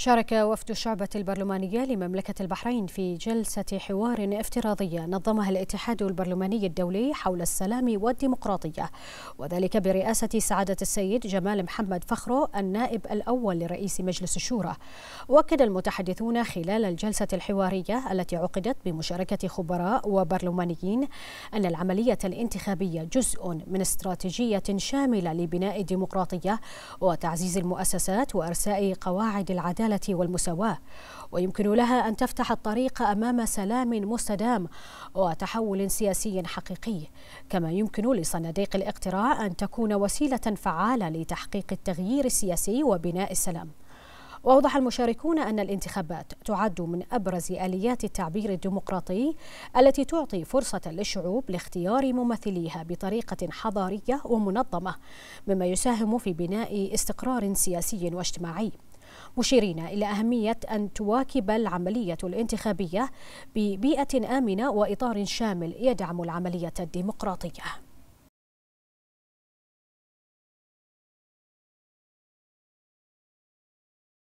شارك وفد الشعبة البرلمانية لمملكة البحرين في جلسة حوار افتراضية نظمها الاتحاد البرلماني الدولي حول السلام والديمقراطية وذلك برئاسة سعادة السيد جمال محمد فخرو النائب الأول لرئيس مجلس الشورى وأكد المتحدثون خلال الجلسة الحوارية التي عقدت بمشاركة خبراء وبرلمانيين أن العملية الانتخابية جزء من استراتيجية شاملة لبناء الديمقراطية وتعزيز المؤسسات وإرساء قواعد العدالة العدالة والمساواة ويمكن لها أن تفتح الطريق أمام سلام مستدام وتحول سياسي حقيقي كما يمكن لصناديق الاقتراع أن تكون وسيلة فعالة لتحقيق التغيير السياسي وبناء السلام وأوضح المشاركون أن الانتخابات تعد من أبرز آليات التعبير الديمقراطي التي تعطي فرصة للشعوب لاختيار ممثليها بطريقة حضارية ومنظمة مما يساهم في بناء استقرار سياسي واجتماعي مشيرين إلى أهمية أن تواكب العملية الانتخابية ببيئة آمنة وإطار شامل يدعم العملية الديمقراطية